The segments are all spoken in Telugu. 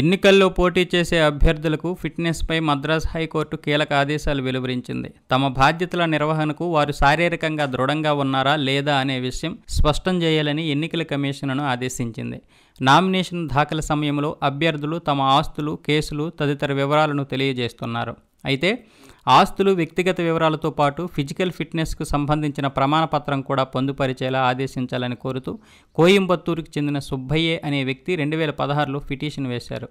ఎన్నికల్లో పోటీ చేసే అభ్యర్థులకు ఫిట్నెస్పై మద్రాస్ హైకోర్టు కీలక ఆదేశాలు వెలువరించింది తమ బాధ్యతల నిర్వహణకు వారు శారీరకంగా దృఢంగా ఉన్నారా లేదా అనే విషయం స్పష్టం చేయాలని ఎన్నికల కమిషన్ను ఆదేశించింది నామినేషన్ దాఖల సమయంలో అభ్యర్థులు తమ ఆస్తులు కేసులు తదితర వివరాలను తెలియజేస్తున్నారు అయితే ఆస్తులు వ్యక్తిగత వివరాలతో పాటు ఫిజికల్ ఫిట్నెస్కు సంబంధించిన ప్రమాణపత్రం కూడా పొందుపరిచేలా ఆదేశించాలని కోరుతూ కోయంబత్తూరుకు చెందిన సుబ్బయ్యే అనే వ్యక్తి రెండు వేల పదహారులో పిటిషన్ వేశారు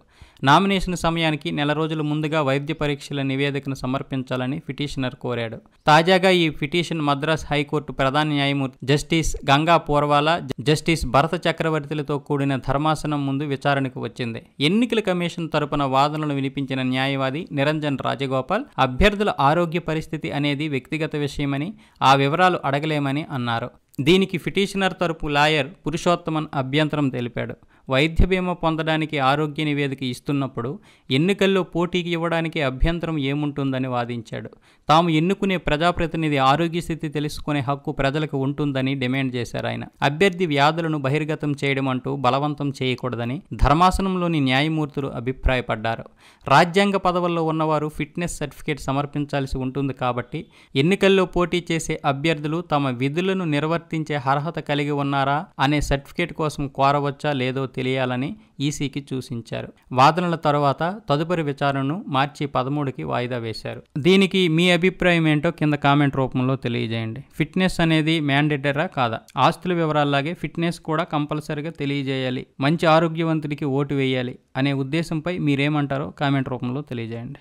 నామినేషన్ సమయానికి నెల రోజుల ముందుగా వైద్య పరీక్షల నివేదికను సమర్పించాలని పిటిషనర్ కోరాడు తాజాగా ఈ పిటిషన్ మద్రాస్ హైకోర్టు ప్రధాన న్యాయమూర్తి justice Gangapurwala justice Bharatha చక్రవర్తులతో కూడిన ధర్మాసనం ముందు విచారణకు వచ్చింది ఎన్నికల కమిషన్ తరపున వాదనలు వినిపించిన న్యాయవాది నిరంజన్ రాజగోపాల్ అభ్యర్థుల ఆరోగ్య పరిస్థితి అనేది వ్యక్తిగత విషయమని ఆ వివరాలు అడగలేమని అన్నారు దీనికి పిటిషనర్ తరపు లాయర్ పురుషోత్తమన్ అభ్యంతరం తెలిపాడు వైద్య బీమా పొందడానికి ఆరోగ్య నివేదిక ఇస్తున్నప్పుడు ఎన్నికల్లో పోటీకి ఇవ్వడానికి అభ్యంతరం ఏముంటుందని వాదించాడు తాము ఎన్నుకునే ప్రజాప్రతినిధి ఆరోగ్య స్థితి తెలుసుకునే హక్కు ప్రజలకు ఉంటుందని డిమాండ్ చేశారు ఆయన అభ్యర్థి వ్యాధులను బహిర్గతం చేయడం అంటూ బలవంతం చేయకూడదని ధర్మాసనంలోని న్యాయమూర్తులు అభిప్రాయపడ్డారు రాజ్యాంగ పదవుల్లో ఉన్నవారు ఫిట్నెస్ సర్టిఫికేట్ సమర్పించాల్సి ఉంటుంది కాబట్టి ఎన్నికల్లో పోటీ చేసే అభ్యర్థులు తమ విధులను నిర్వర్తి నిర్వర్తించే అర్హత కలిగి ఉన్నారా అనే సర్టిఫికేట్ కోసం కోరవచ్చా లేదో తెలియాలని ఈసీకి సూచించారు వాదనల తరువాత తదుపరి విచారణను మార్చి పదమూడుకి వాయిదా వేశారు దీనికి మీ అభిప్రాయం ఏంటో కింద కామెంట్ రూపంలో తెలియజేయండి ఫిట్నెస్ అనేది మ్యాండేటరా కాదా ఆస్తుల వివరాల్లాగే ఫిట్నెస్ కూడా కంపల్సరిగా తెలియజేయాలి మంచి ఆరోగ్యవంతుడికి ఓటు వేయాలి అనే ఉద్దేశంపై మీరేమంటారో కామెంట్ రూపంలో తెలియజేయండి